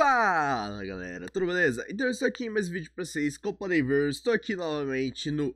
Fala galera, tudo beleza? Então eu estou aqui em mais um vídeo para vocês com o estou aqui novamente no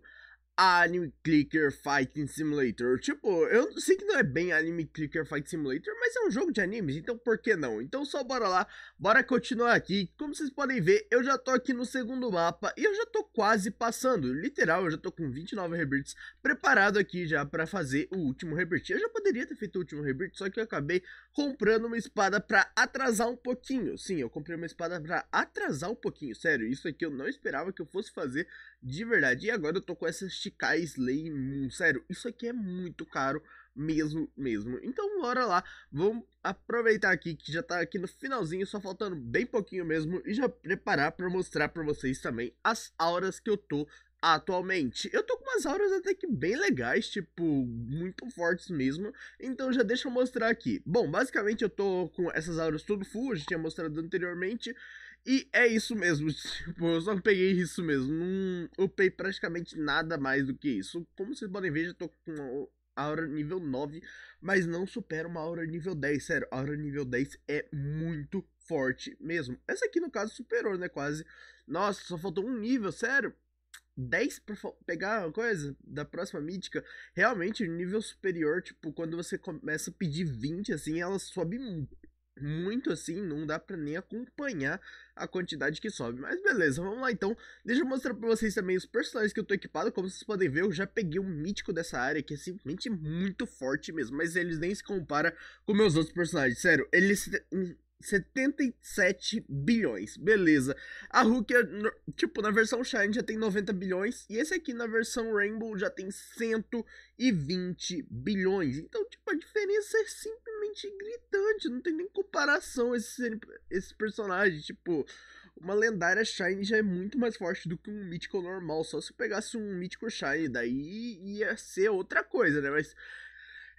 Anime Clicker Fighting Simulator. Tipo, eu sei que não é bem Anime Clicker Fighting Simulator, mas é um jogo de animes, então por que não? Então só bora lá, bora continuar aqui. Como vocês podem ver, eu já tô aqui no segundo mapa e eu já tô quase passando. Literal, eu já tô com 29 rebirths preparado aqui já pra fazer o último rebirth. Eu já poderia ter feito o último rebirth, só que eu acabei comprando uma espada pra atrasar um pouquinho. Sim, eu comprei uma espada pra atrasar um pouquinho, sério, isso aqui é eu não esperava que eu fosse fazer de verdade. E agora eu tô com essa chikais Slay Moon. Sério, isso aqui é muito caro mesmo, mesmo. Então bora lá, vamos aproveitar aqui que já tá aqui no finalzinho, só faltando bem pouquinho mesmo. E já preparar pra mostrar pra vocês também as auras que eu tô atualmente. Eu tô com umas auras até que bem legais, tipo, muito fortes mesmo. Então já deixa eu mostrar aqui. Bom, basicamente eu tô com essas auras tudo full, já tinha mostrado anteriormente. E é isso mesmo, tipo, eu só peguei isso mesmo, não upei praticamente nada mais do que isso. Como vocês podem ver, já tô com aura nível 9, mas não supera uma aura nível 10, sério, a aura nível 10 é muito forte mesmo. Essa aqui, no caso, superou, né, quase. Nossa, só faltou um nível, sério. 10 pra pegar uma coisa da próxima mítica, realmente o nível superior, tipo, quando você começa a pedir 20, assim, ela sobe muito assim, não dá para nem acompanhar a quantidade que sobe. Mas beleza, vamos lá então. Deixa eu mostrar para vocês também os personagens que eu tô equipado. Como vocês podem ver, eu já peguei um mítico dessa área que é simplesmente muito forte mesmo. Mas eles nem se compara com meus outros personagens. Sério, eles 77 bilhões. Beleza. A Hulk, é tipo, na versão Shine já tem 90 bilhões. E esse aqui na versão Rainbow já tem 120 bilhões. Então, tipo, a diferença é simplesmente gritante. Não tem nem comparação esse, esse personagem. Tipo, uma lendária Shine já é muito mais forte do que um mítico normal. Só se eu pegasse um mítico Shine, daí ia ser outra coisa, né? Mas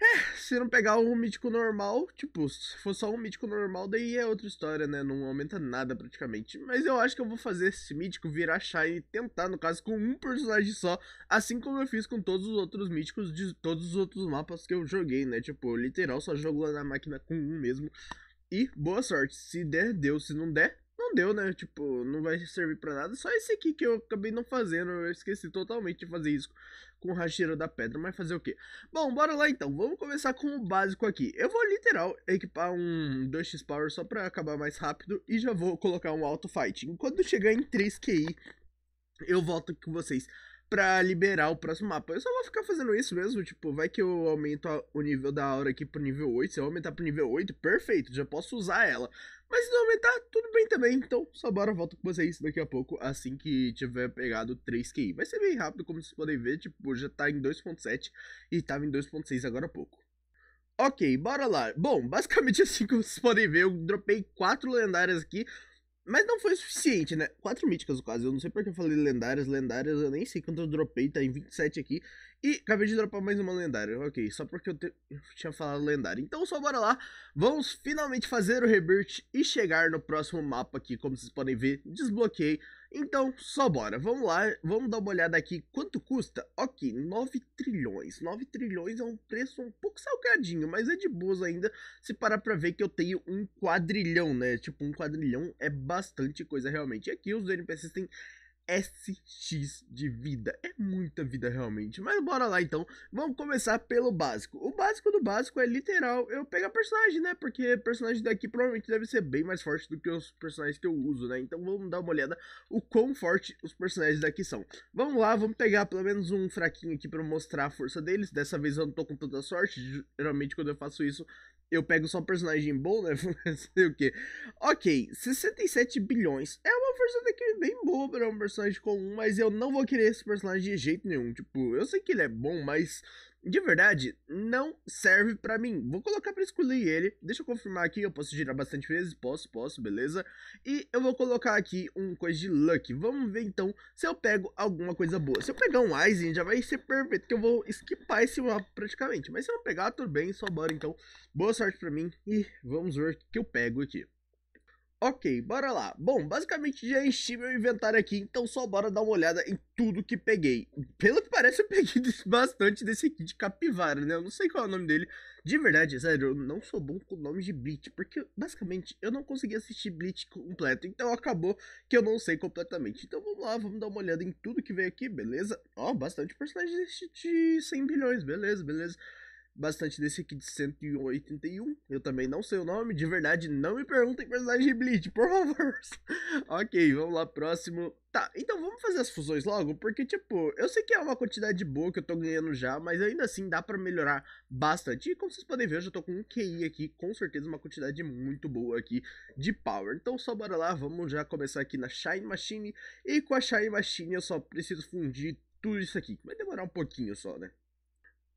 é, se não pegar um mítico normal, tipo, se for só um mítico normal, daí é outra história, né? Não aumenta nada praticamente. Mas eu acho que eu vou fazer esse mítico virar Shine e tentar, no caso, com um personagem só, assim como eu fiz com todos os outros míticos de todos os outros mapas que eu joguei, né? Tipo, literal, só jogo lá na máquina com um mesmo. E boa sorte. Se der, deu. Se não der, não deu, né? Tipo, não vai servir para nada. Só esse aqui que eu acabei não fazendo. Eu esqueci totalmente de fazer isso com o rasteiro da pedra. Mas fazer o quê? Bom, bora lá então. Vamos começar com o básico aqui. Eu vou literal equipar um 2x Power só pra acabar mais rápido. E já vou colocar um auto fight. Enquanto chegar em 3 QI, eu volto com vocês pra liberar o próximo mapa. Eu só vou ficar fazendo isso mesmo, tipo, vai que eu aumento a, o nível da aura aqui pro nível 8, se eu aumentar pro nível 8, perfeito, já posso usar ela. Mas se não aumentar, tudo bem também, então só bora, volto com vocês daqui a pouco, assim que tiver pegado 3 QI. Vai ser bem rápido, como vocês podem ver, tipo, já tá em 2.7 e tava em 2.6 agora há pouco. Ok, bora lá. Bom, basicamente assim como vocês podem ver, eu dropei 4 lendárias aqui, mas não foi o suficiente, né? Quatro míticas, quase. Eu não sei porque eu falei lendárias, lendárias, eu nem sei quanto eu dropei, tá em 27 aqui. E acabei de dropar mais uma lendária, ok, só porque eu, te... eu tinha falado lendária. Então só bora lá, vamos finalmente fazer o rebirth e chegar no próximo mapa aqui, como vocês podem ver, desbloqueei então, só bora. Vamos lá, vamos dar uma olhada aqui. Quanto custa? Ok, 9 trilhões. 9 trilhões é um preço um pouco salgadinho, mas é de boas ainda se parar pra ver que eu tenho um quadrilhão, né? Tipo, um quadrilhão é bastante coisa realmente. E aqui os NPCs têm SX de vida. É muita vida realmente. Mas bora lá então. Vamos começar pelo básico. O básico do básico é literal eu pegar personagem, né? Porque personagem daqui provavelmente deve ser bem mais forte do que os personagens que eu uso, né? Então vamos dar uma olhada o quão forte os personagens daqui são. Vamos lá, vamos pegar pelo menos um fraquinho aqui para mostrar a força deles. Dessa vez eu não tô com tanta sorte. Geralmente quando eu faço isso, eu pego só personagem bom, né? Sei o quê. Ok, 67 bilhões. É uma força daquele bem boa pra um personagem comum, mas eu não vou querer esse personagem de jeito nenhum. Tipo, eu sei que ele é bom, mas de verdade, não serve para mim. Vou colocar pra escolher ele. Deixa eu confirmar aqui. Eu posso girar bastante vezes. Posso, posso, beleza. E eu vou colocar aqui um coisa de luck. Vamos ver então se eu pego alguma coisa boa. Se eu pegar um Aizen, já vai ser perfeito. Que eu vou skipar esse mapa praticamente. Mas se eu não pegar, tudo bem. Só bora então. Boa sorte pra mim. E vamos ver o que eu pego aqui. Ok, bora lá. Bom, basicamente já enchi meu inventário aqui, então só bora dar uma olhada em tudo que peguei. Pelo que parece, eu peguei bastante desse aqui de capivara, né? Eu não sei qual é o nome dele. De verdade, sério, eu não sou bom com nomes de Bleach, porque basicamente eu não consegui assistir Bleach completo, então acabou que eu não sei completamente. Então vamos lá, vamos dar uma olhada em tudo que veio aqui, beleza? Ó, oh, bastante personagens de 100 bilhões, beleza, beleza bastante desse aqui de 181. Eu também não sei o nome, de verdade, não me perguntem personagem de Bleach, por favor. ok, vamos lá, próximo. Tá, então vamos fazer as fusões logo, porque, tipo, eu sei que é uma quantidade boa que eu tô ganhando já, mas ainda assim dá pra melhorar bastante. E como vocês podem ver, eu já tô com um QI aqui, com certeza uma quantidade muito boa aqui de power. Então só bora lá, vamos já começar aqui na Shine Machine. E com a Shine Machine eu só preciso fundir tudo isso aqui, vai demorar um pouquinho só, né?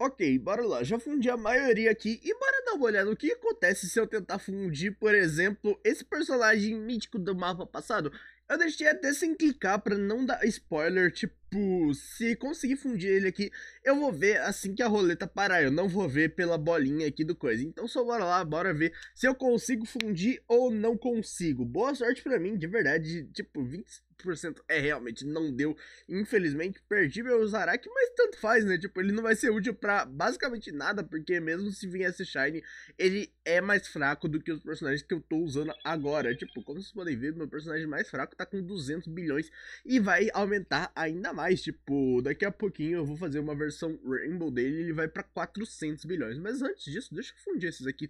Ok, bora lá. Já fundi a maioria aqui e bora dar uma olhada no que acontece se eu tentar fundir, por exemplo, esse personagem mítico do mapa passado. Eu deixei até sem clicar pra não dar spoiler, tipo, se conseguir fundir ele aqui, eu vou ver assim que a roleta parar, eu não vou ver pela bolinha aqui do coisa. Então só bora lá, bora ver se eu consigo fundir ou não consigo. Boa sorte pra mim, de verdade, tipo, 20, 100% é realmente não deu. Infelizmente, perdi meu Zarak, mas tanto faz, né? Tipo, ele não vai ser útil para basicamente nada, porque mesmo se viesse Shine, ele é mais fraco do que os personagens que eu tô usando agora. Tipo, como vocês podem ver, meu personagem mais fraco tá com 200 bilhões e vai aumentar ainda mais. Tipo, daqui a pouquinho eu vou fazer uma versão Rainbow dele, ele vai para 400 bilhões. Mas antes disso, deixa eu fundir esses aqui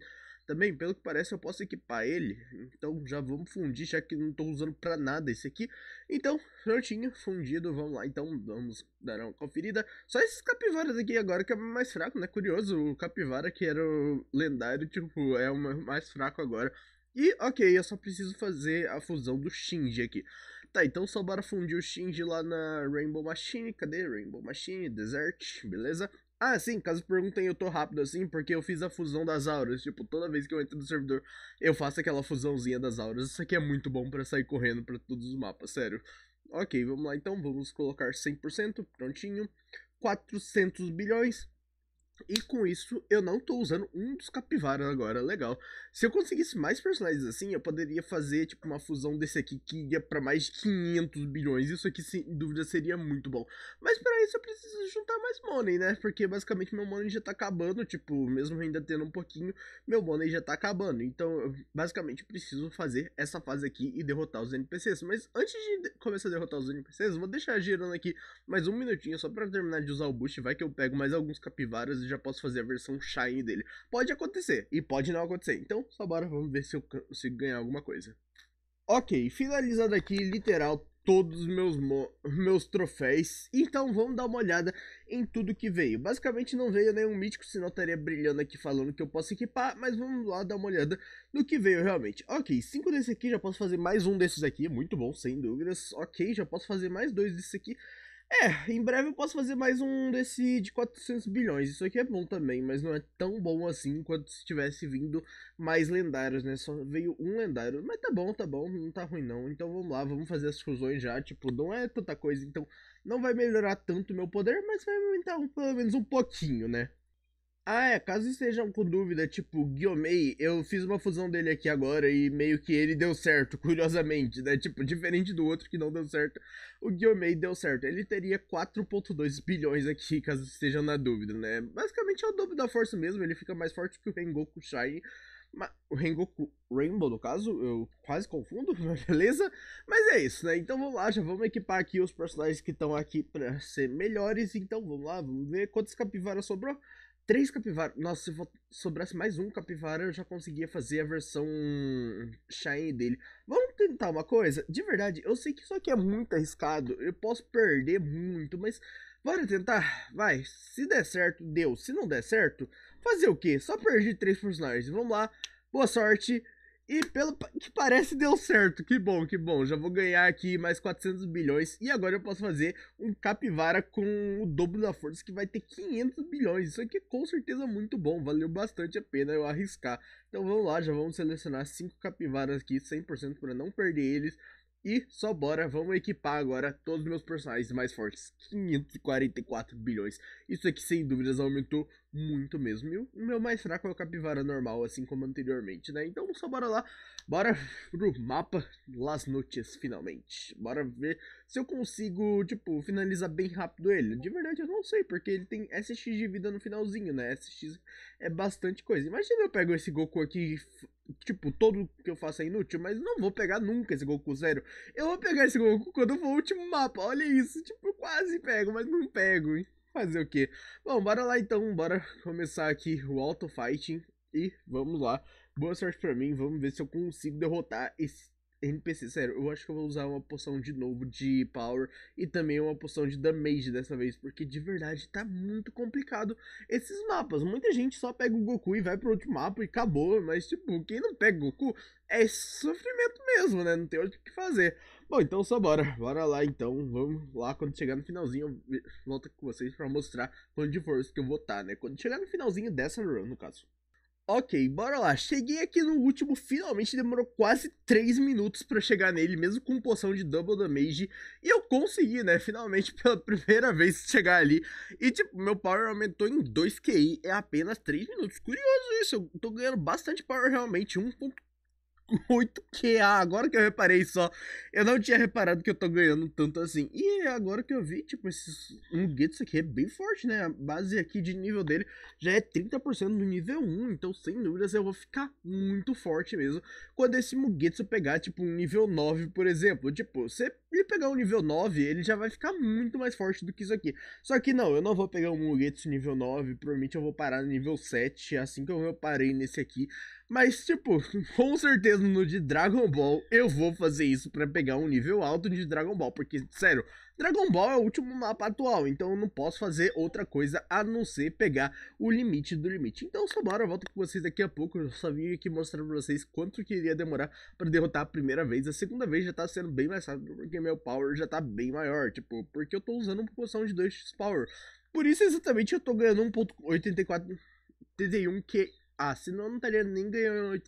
também, pelo que parece, eu posso equipar ele. Então já vamos fundir, já que não estou usando para nada esse aqui. Então, prontinho fundido, vamos lá. Então vamos dar uma conferida. Só esses capivaras aqui agora que é mais fraco, né? Curioso, o capivara que era o lendário, tipo, é o mais fraco agora. E, ok, eu só preciso fazer a fusão do Shinji aqui. Tá, então só bora fundir o Shinji lá na Rainbow Machine. Cadê? Rainbow Machine, Desert, beleza? Ah, sim, caso perguntem, eu tô rápido assim, porque eu fiz a fusão das auras. Tipo, toda vez que eu entro no servidor, eu faço aquela fusãozinha das auras. Isso aqui é muito bom para sair correndo para todos os mapas, sério. Ok, vamos lá então, vamos colocar 100%, prontinho. 400 bilhões, e com isso, eu não tô usando um dos capivaras agora, legal. Se eu conseguisse mais personagens assim, eu poderia fazer, tipo, uma fusão desse aqui que ia para mais de 500 bilhões. Isso aqui, sem dúvida, seria muito bom. Mas para isso eu preciso juntar mais money, né? Porque, basicamente, meu money já tá acabando, tipo, mesmo ainda tendo um pouquinho, meu money já tá acabando. Então, eu, basicamente, preciso fazer essa fase aqui e derrotar os NPCs. Mas antes de começar a derrotar os NPCs, vou deixar girando aqui mais um minutinho só para terminar de usar o boost. Vai que eu pego mais alguns capivaras eu já posso fazer a versão Shine dele. Pode acontecer e pode não acontecer. Então, só bora, vamos ver se eu consigo ganhar alguma coisa. Ok, finalizado aqui, literal, todos os meus, meus troféus. Então vamos dar uma olhada em tudo que veio. Basicamente não veio nenhum mítico, senão estaria brilhando aqui falando que eu posso equipar. Mas vamos lá dar uma olhada no que veio realmente. Ok, 5 desses aqui, já posso fazer mais um desses aqui. Muito bom, sem dúvidas. Ok, já posso fazer mais dois desses aqui. É, em breve eu posso fazer mais um desse de 400 bilhões. Isso aqui é bom também, mas não é tão bom assim quanto se tivesse vindo mais lendários, né? Só veio um lendário. Mas tá bom, tá bom, não tá ruim não. Então vamos lá, vamos fazer as fusões já. Tipo, não é tanta coisa, então não vai melhorar tanto o meu poder, mas vai aumentar um, pelo menos um pouquinho, né? Ah, é, caso estejam com dúvida, tipo, Guiomei, eu fiz uma fusão dele aqui agora e meio que ele deu certo, curiosamente, né? Tipo, diferente do outro que não deu certo, o Guiomei deu certo. Ele teria 4.2 bilhões aqui, caso estejam na dúvida, né? Basicamente é o dobro da força mesmo, ele fica mais forte que o Rengoku Shine. O Rengoku Rainbow, no caso, eu quase confundo, beleza? Mas é isso, né? Então vamos lá, já vamos equipar aqui os personagens que estão aqui para ser melhores. Então vamos lá, vamos ver quantas capivaras sobrou três capivaras. Nossa, se sobrasse mais um capivara, eu já conseguia fazer a versão shiny dele. Vamos tentar uma coisa? De verdade, eu sei que isso aqui é muito arriscado. Eu posso perder muito, mas bora tentar? Vai, se der certo, deu. Se não der certo, fazer o quê? Só perdi três funcionários. Vamos lá, boa sorte. E pelo que parece deu certo. Que bom, que bom. Já vou ganhar aqui mais 400 bilhões. E agora eu posso fazer um capivara com o dobro da força que vai ter 500 bilhões. Isso aqui é com certeza muito bom. Valeu bastante a pena eu arriscar. Então vamos lá, já vamos selecionar 5 capivaras aqui 100% para não perder eles. E só bora, vamos equipar agora todos os meus personagens mais fortes. 544 bilhões. Isso aqui sem dúvidas aumentou muito mesmo. E o meu mais fraco é o capivara normal, assim como anteriormente, né? Então só bora lá, bora pro mapa Las Noches finalmente. Bora ver se eu consigo, tipo, finalizar bem rápido ele. De verdade, eu não sei, porque ele tem SX de vida no finalzinho, né? SX é bastante coisa. Imagina eu pego esse Goku aqui, tipo, todo que eu faço é inútil, mas não vou pegar nunca esse Goku zero. Eu vou pegar esse Goku quando for o último mapa, olha isso. Tipo, quase pego, mas não pego, hein? Fazer o quê? Bom, bora lá então, bora começar aqui o Auto Fighting e vamos lá. Boa sorte pra mim, vamos ver se eu consigo derrotar esse NPC, sério, eu acho que eu vou usar uma poção de novo de power e também uma poção de damage dessa vez, porque de verdade tá muito complicado esses mapas. Muita gente só pega o Goku e vai pro outro mapa e acabou, mas tipo, quem não pega o Goku é sofrimento mesmo, né? Não tem outro que fazer. Bom, então só bora, bora lá então, vamos lá, quando chegar no finalzinho eu volto com vocês para mostrar quanto de força que eu vou estar, tá, né? Quando chegar no finalzinho dessa run, no caso. Ok, bora lá. Cheguei aqui no último, finalmente demorou quase 3 minutos para chegar nele, mesmo com poção de double damage. E eu consegui, né? Finalmente, pela primeira vez, chegar ali. E, tipo, meu power aumentou em 2 QI, é apenas 3 minutos. Curioso isso, eu tô ganhando bastante power realmente, 1.4 8K, ah, Agora que eu reparei só, eu não tinha reparado que eu tô ganhando tanto assim. E agora que eu vi, tipo, esses um aqui é bem forte, né? A base aqui de nível dele já é 30% do nível 1, então sem dúvidas eu vou ficar muito forte mesmo. Quando esse Mugetsu pegar, tipo, um nível 9, por exemplo, tipo, se ele pegar um nível 9, ele já vai ficar muito mais forte do que isso aqui. Só que não, eu não vou pegar um Mugetsu nível 9, provavelmente eu vou parar no nível 7, assim que eu parei nesse aqui. Mas, tipo, com certeza no de Dragon Ball eu vou fazer isso para pegar um nível alto de Dragon Ball. Porque, sério, Dragon Ball é o último mapa atual, então eu não posso fazer outra coisa a não ser pegar o limite do limite. Então, só bora, eu volto com vocês daqui a pouco. Eu só vim aqui mostrar pra vocês quanto que iria demorar para derrotar a primeira vez. A segunda vez já tá sendo bem mais rápido, porque meu power já tá bem maior. Tipo, porque eu tô usando uma poção de 2x power. Por isso, exatamente, eu tô ganhando 1.84... 31 que ah, senão eu não estaria nem ganhando.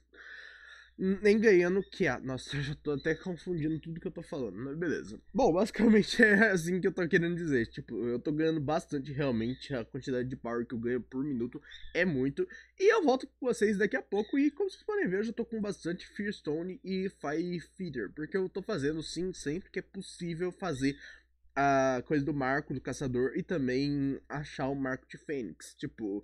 Nem ganhando o que é. Nossa, eu já tô até confundindo tudo que eu tô falando, mas beleza. Bom, basicamente é assim que eu tô querendo dizer. Tipo, eu tô ganhando bastante realmente. A quantidade de power que eu ganho por minuto é muito. E eu volto com vocês daqui a pouco. E como vocês podem ver, eu já tô com bastante Fearstone e Fire Feeder. Porque eu tô fazendo sim, sempre que é possível fazer a coisa do marco do caçador e também achar o marco de Fênix. Tipo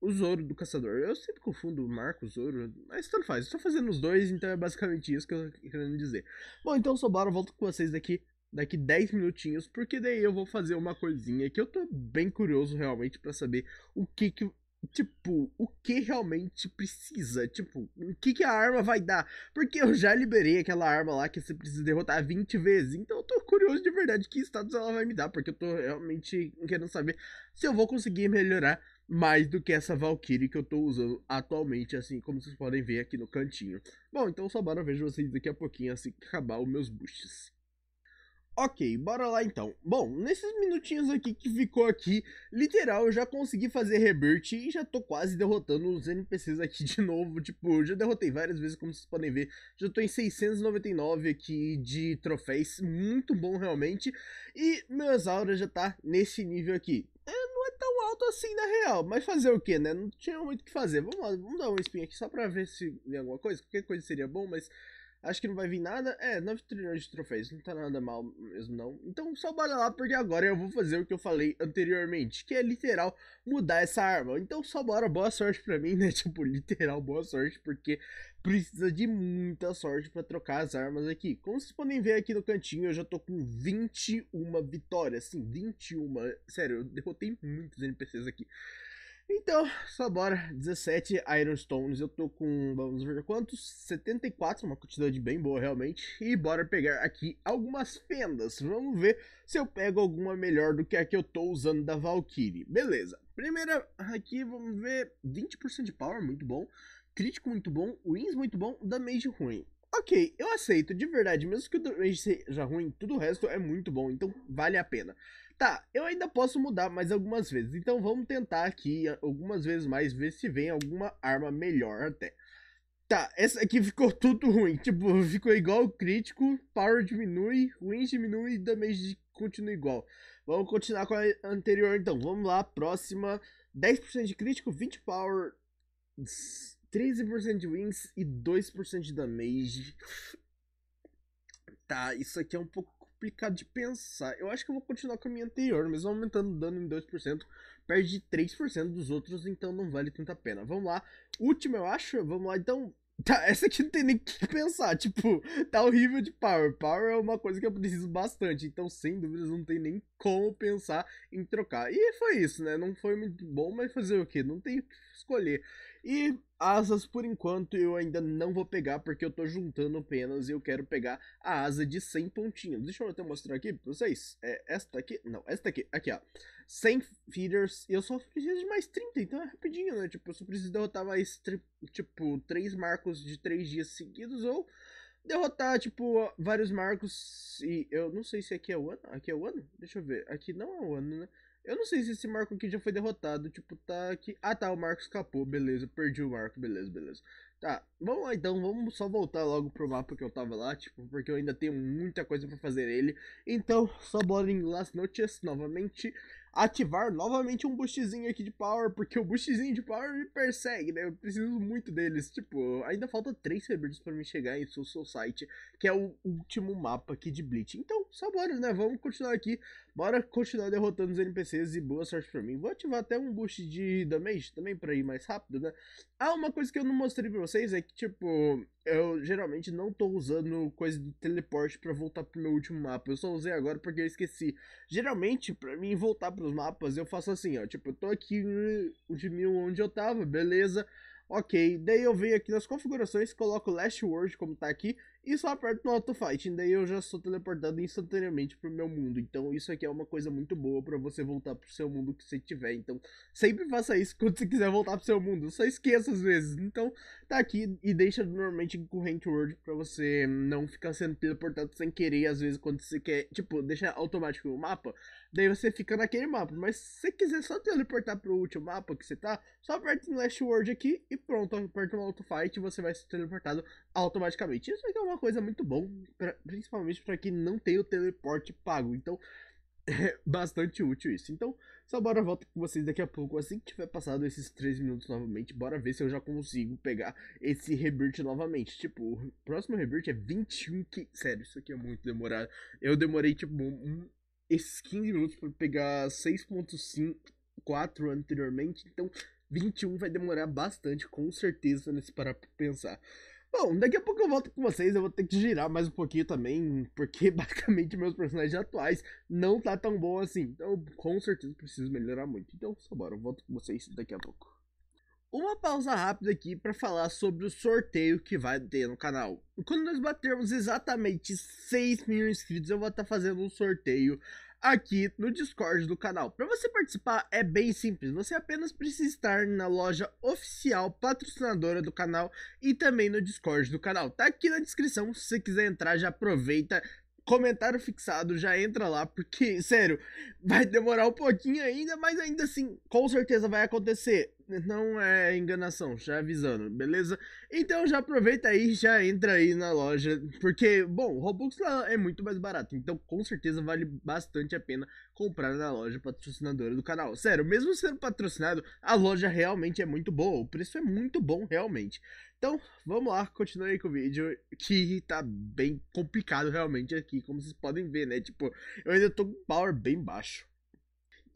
o Zoro do Caçador. Eu sempre confundo o Marco, o Zoro, mas tanto faz. Estou fazendo os dois, então é basicamente isso que eu tô querendo dizer. Bom, então, o Baro, volto com vocês daqui daqui 10 minutinhos, porque daí eu vou fazer uma coisinha que eu tô bem curioso realmente para saber o que que tipo, o que realmente precisa, tipo, o que que a arma vai dar? Porque eu já liberei aquela arma lá que você precisa derrotar 20 vezes, então eu tô curioso de verdade que status ela vai me dar, porque eu tô realmente querendo saber se eu vou conseguir melhorar mais do que essa Valkyrie que eu tô usando atualmente, assim como vocês podem ver aqui no cantinho. Bom, então só bora vejo vocês daqui a pouquinho, assim que acabar os meus boosts. Ok, bora lá então. Bom, nesses minutinhos aqui que ficou aqui, literal, eu já consegui fazer rebirth e já tô quase derrotando os NPCs aqui de novo. Tipo, já derrotei várias vezes, como vocês podem ver. Já tô em 699 aqui de troféus, muito bom realmente. E meu Exaura já tá nesse nível aqui assim na real. Mas fazer o que, né? Não tinha muito o que fazer. Vamos lá, vamos dar um spin aqui só pra ver se tem alguma coisa. Qualquer coisa seria bom, mas Acho que não vai vir nada. É, 9 trilhões de troféus, não tá nada mal mesmo não. Então só bora lá, porque agora eu vou fazer o que eu falei anteriormente, que é literal mudar essa arma. Então só bora, boa sorte pra mim, né? Tipo, literal boa sorte, porque precisa de muita sorte pra trocar as armas aqui. Como vocês podem ver aqui no cantinho, eu já tô com 21 vitórias, sim, 21. Sério, eu derrotei muitos NPCs aqui. Então, só bora. 17 Ironstones. Eu tô com, vamos ver quantos? 74, uma quantidade bem boa realmente. E bora pegar aqui algumas fendas. Vamos ver se eu pego alguma melhor do que a que eu tô usando da Valkyrie. Beleza. Primeira aqui, vamos ver. 20% de power, muito bom. Crítico muito bom. Wins muito bom. Damage ruim. Ok, eu aceito, de verdade, mesmo que o damage seja ruim, tudo o resto é muito bom, então vale a pena. Tá, eu ainda posso mudar mais algumas vezes. Então vamos tentar aqui algumas vezes mais ver se vem alguma arma melhor até. Tá, essa aqui ficou tudo ruim. Tipo, ficou igual crítico, power diminui, wins diminui, damage continua igual. Vamos continuar com a anterior então. Vamos lá, próxima. 10% de crítico, 20 power, 13% de wins e 2% de damage. Tá, isso aqui é um pouco complicado de pensar. Eu acho que eu vou continuar com a minha anterior, mesmo aumentando o dano em 2%, perde 3% dos outros, então não vale tanta pena. Vamos lá, último eu acho, vamos lá então. Tá, essa aqui não tem nem o que pensar, tipo, tá horrível de power. Power é uma coisa que eu preciso bastante, então sem dúvidas não tem nem como pensar em trocar. E foi isso, né? Não foi muito bom, mas fazer o que? Não tem o que escolher. E Asas, por enquanto, eu ainda não vou pegar, porque eu tô juntando penas e eu quero pegar a asa de 100 pontinhos. Deixa eu até mostrar aqui pra vocês. É esta aqui? Não, esta aqui. Aqui, ó. 100 feeders. E eu só preciso de mais 30, então é rapidinho, né? Tipo, eu só preciso derrotar mais, tipo, 3 marcos de 3 dias seguidos ou derrotar, tipo, vários marcos e... Eu não sei se aqui é o ano. Aqui é o ano? Deixa eu ver. Aqui não é o ano, né? Eu não sei se esse Marco aqui já foi derrotado. Tipo, tá aqui. Ah, tá, o Marco escapou. Beleza, perdi o Marco. Beleza, beleza. Tá, vamos lá então, vamos só voltar logo pro mapa que eu tava lá, tipo, porque eu ainda tenho muita coisa pra fazer ele. Então, só bora em Las Notes novamente, ativar novamente um boostzinho aqui de power, porque o boostzinho de power me persegue, né? Eu preciso muito deles, tipo, ainda falta três rebuilds pra me chegar em Soul Society, que é o último mapa aqui de Bleach. Então, só bora, né? Vamos continuar aqui Bora continuar derrotando os NPCs e boa sorte pra mim. Vou ativar até um boost de damage também pra ir mais rápido, né? Ah, uma coisa que eu não mostrei pra vocês é que, tipo, eu geralmente não tô usando coisa de teleporte pra voltar pro meu último mapa. Eu só usei agora porque eu esqueci. Geralmente, pra mim voltar pros mapas, eu faço assim, ó. Tipo, eu tô aqui hum, de mil onde eu tava, beleza. Ok, daí eu venho aqui nas configurações, coloco Last Word como tá aqui e só aperto no autofight, daí eu já sou teleportado instantaneamente pro meu mundo. Então isso aqui é uma coisa muito boa para você voltar pro seu mundo que você tiver. Então sempre faça isso quando você quiser voltar pro seu mundo, só esqueça às vezes. Então tá aqui e deixa normalmente em Current World para você não ficar sendo teleportado sem querer às vezes quando você quer, tipo, deixa automático o mapa, daí você fica naquele mapa. Mas se você quiser só teleportar pro último mapa que você tá, só aperta no Last World aqui e pronto, aperta no autofight e você vai ser teleportado automaticamente. Isso aqui é uma uma coisa muito bom, pra, principalmente para quem não tem o teleporte pago. Então, é bastante útil isso. Então, só bora voltar com vocês daqui a pouco. Assim que tiver passado esses 3 minutos novamente, bora ver se eu já consigo pegar esse rebirth novamente. Tipo, o próximo rebirth é 21 que... Sério, isso aqui é muito demorado. Eu demorei, tipo, um... esses 15 minutos para pegar 6.4 anteriormente. Então, 21 vai demorar bastante, com certeza, nesse parar pra pensar. Bom, daqui a pouco eu volto com vocês, eu vou ter que girar mais um pouquinho também, porque basicamente meus personagens atuais não tá tão bom assim. Então, com certeza preciso melhorar muito. Então, só bora, eu volto com vocês daqui a pouco. Uma pausa rápida aqui para falar sobre o sorteio que vai ter no canal. Quando nós batermos exatamente 6 mil inscritos, eu vou estar tá fazendo um sorteio aqui no Discord do canal. Para você participar é bem simples, você apenas precisa estar na loja oficial patrocinadora do canal e também no Discord do canal. Tá aqui na descrição, se você quiser entrar já aproveita, comentário fixado, já entra lá, porque, sério, vai demorar um pouquinho ainda, mas ainda assim, com certeza vai acontecer. Não é enganação, já avisando, beleza? Então já aproveita aí, já entra aí na loja, porque, bom, Robux lá é muito mais barato, então com certeza vale bastante a pena comprar na loja patrocinadora do canal. Sério, mesmo sendo patrocinado, a loja realmente é muito boa, o preço é muito bom realmente. Então, vamos lá, continuar aí com o vídeo, que tá bem complicado realmente aqui, como vocês podem ver, né? Tipo, eu ainda tô com power bem baixo.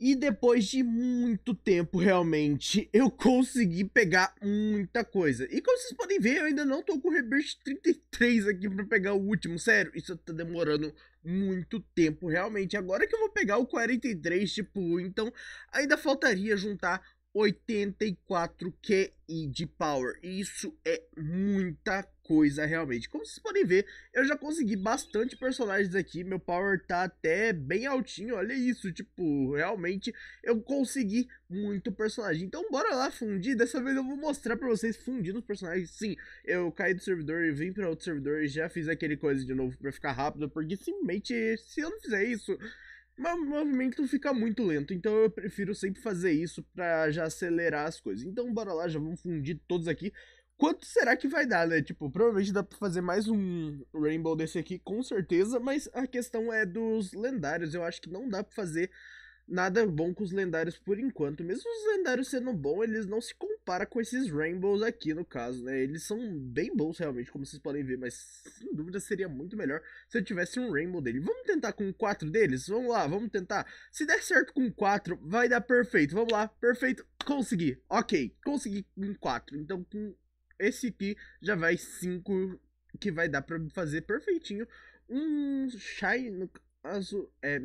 E depois de muito tempo, realmente, eu consegui pegar muita coisa. E como vocês podem ver, eu ainda não tô com o Rebirth 33 aqui pra pegar o último. Sério, isso tá demorando muito tempo, realmente. Agora que eu vou pegar o 43, tipo, então ainda faltaria juntar 84 QI de power. Isso é muita coisa realmente. Como vocês podem ver, eu já consegui bastante personagens aqui. Meu power tá até bem altinho, olha isso. Tipo, realmente eu consegui muito personagem. Então bora lá fundir. Dessa vez eu vou mostrar pra vocês fundindo os personagens. Sim, eu caí do servidor e vim pra outro servidor e já fiz aquele coisa de novo pra ficar rápido. Porque simplesmente, se eu não fizer isso mas o movimento fica muito lento, então eu prefiro sempre fazer isso para já acelerar as coisas. Então bora lá, já vamos fundir todos aqui. Quanto será que vai dar, né? Tipo, provavelmente dá pra fazer mais um Rainbow desse aqui, com certeza, mas a questão é dos lendários. Eu acho que não dá pra fazer nada bom com os lendários por enquanto. Mesmo os lendários sendo bom, eles não se compara com esses Rainbows aqui no caso, né? Eles são bem bons realmente, como vocês podem ver, mas sem dúvida seria muito melhor se eu tivesse um Rainbow dele. Vamos tentar com quatro deles? Vamos lá, vamos tentar. Se der certo com quatro, vai dar perfeito. Vamos lá, perfeito. Consegui. OK, consegui com quatro. Então com esse aqui já vai cinco que vai dar para fazer perfeitinho um Shine no caso é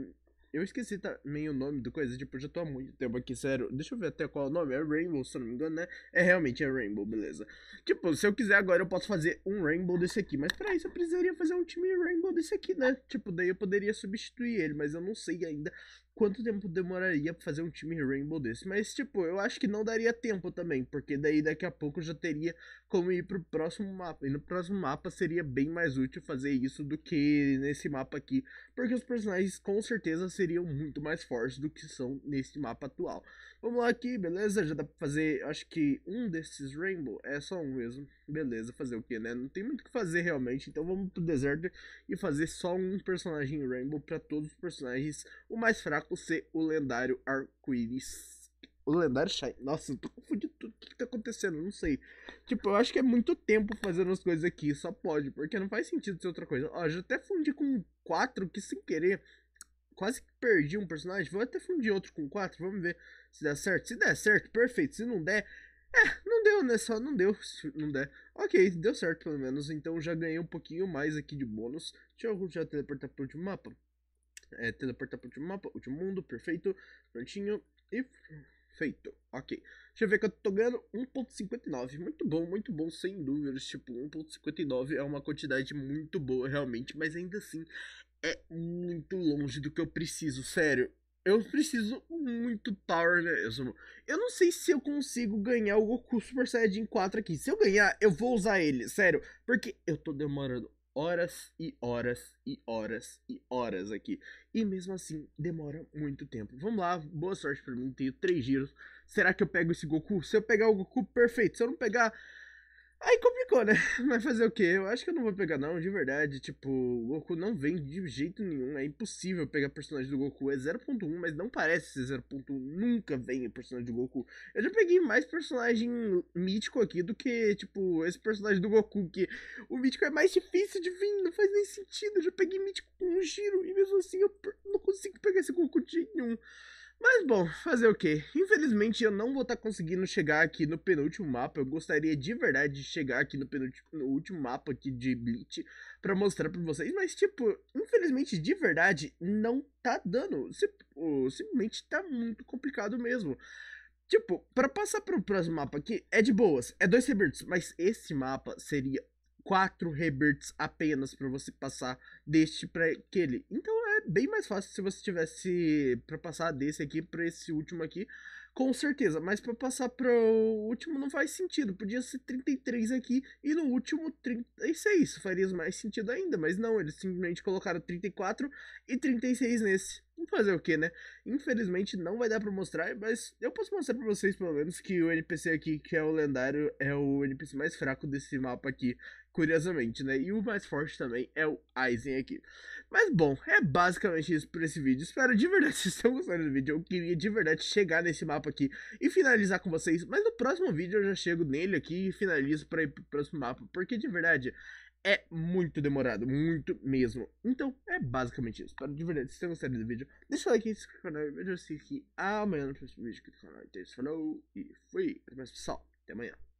eu esqueci também o nome do coisa, tipo, já tô há muito tempo aqui, sério. Deixa eu ver até qual é o nome. É Rainbow, se eu não me engano, né? É realmente é Rainbow, beleza. Tipo, se eu quiser agora eu posso fazer um Rainbow desse aqui. Mas pra isso eu precisaria fazer um time Rainbow desse aqui, né? Tipo, daí eu poderia substituir ele, mas eu não sei ainda quanto tempo demoraria pra fazer um time Rainbow desse. Mas, tipo, eu acho que não daria tempo também, porque daí daqui a pouco já teria como ir pro próximo mapa. E no próximo mapa seria bem mais útil fazer isso do que nesse mapa aqui, porque os personagens com certeza seriam muito mais fortes do que são nesse mapa atual. Vamos lá aqui, beleza? Já dá pra fazer, acho que um desses Rainbow. É só um mesmo. Beleza, fazer o que, né? Não tem muito o que fazer realmente. Então vamos pro deserto e fazer só um personagem Rainbow pra todos os personagens. O mais fraco ser o lendário Arco-Íris. O lendário Shine. Nossa, eu tô confundindo tudo. O que tá acontecendo? Não sei. Tipo, eu acho que é muito tempo fazendo as coisas aqui. Só pode, porque não faz sentido ser outra coisa. Ó, já até fundi com quatro que sem querer quase que perdi um personagem. Vou até fundir outro com quatro. Vamos ver se dá certo. Se der certo, perfeito. Se não der. É, não deu, né? Só não deu. Se não der. Ok, deu certo pelo menos. Então já ganhei um pouquinho mais aqui de bônus. Deixa eu já teleportar pro último mapa. É, teleportar pro último mapa, último mundo, perfeito. Prontinho. E Perfeito. Ok. Deixa eu ver que eu tô ganhando 1.59. Muito bom, muito bom, sem dúvidas. Tipo, 1.59 é uma quantidade muito boa, realmente. Mas ainda assim, é muito longe do que eu preciso, sério. Eu preciso muito power né? mesmo. Eu não sei se eu consigo ganhar o Goku Super Saiyajin 4 aqui. Se eu ganhar, eu vou usar ele, sério. Porque eu tô demorando horas e horas e horas e horas aqui. E mesmo assim, demora muito tempo. Vamos lá, boa sorte pra mim, tenho três giros. Será que eu pego esse Goku? Se eu pegar o Goku, perfeito. Se eu não pegar, Aí complicou, né? Mas fazer o quê? Eu acho que eu não vou pegar, não, de verdade. Tipo, o Goku não vem de jeito nenhum. É impossível pegar personagem do Goku. É 0.1, mas não parece ser 0.1. Nunca vem personagem do Goku. Eu já peguei mais personagem mítico aqui do que, tipo, esse personagem do Goku. Que o mítico é mais difícil de vir, não faz nem sentido. Eu já peguei mítico com um giro e mesmo assim eu não consigo pegar esse Goku de jeito nenhum. Mas bom, fazer o quê? Infelizmente eu não vou estar tá conseguindo chegar aqui no penúltimo mapa. Eu gostaria de verdade de chegar aqui no penúltimo no último mapa aqui de Bleach para mostrar para vocês, mas tipo, infelizmente de verdade não tá dando. Simplesmente tá muito complicado mesmo. Tipo, para passar para o próximo mapa aqui, é de boas, é dois rebirths, mas esse mapa seria 4 rebirths apenas para você passar deste para aquele. Então é bem mais fácil se você tivesse para passar desse aqui para esse último aqui, com certeza, mas para passar para o último não faz sentido. Podia ser 33 aqui e no último 36, faria mais sentido ainda, mas não, eles simplesmente colocaram 34 e 36 nesse. Vamos fazer o que, né? Infelizmente não vai dar pra mostrar, mas eu posso mostrar pra vocês pelo menos que o NPC aqui, que é o lendário, é o NPC mais fraco desse mapa aqui curiosamente, né? E o mais forte também é o Aizen aqui. Mas bom, é basicamente isso por esse vídeo. Espero de verdade que vocês estão gostando do vídeo. Eu queria de verdade chegar nesse mapa aqui e finalizar com vocês. Mas no próximo vídeo eu já chego nele aqui e finalizo para ir pro próximo mapa. Porque de verdade é muito demorado, muito mesmo. Então é basicamente isso. Espero de verdade que vocês tenham gostado do vídeo. Deixa o like se inscreve no canal. Eu vejo vocês aqui amanhã no próximo vídeo aqui do canal. Então falou e fui. Até mais, pessoal. Até amanhã.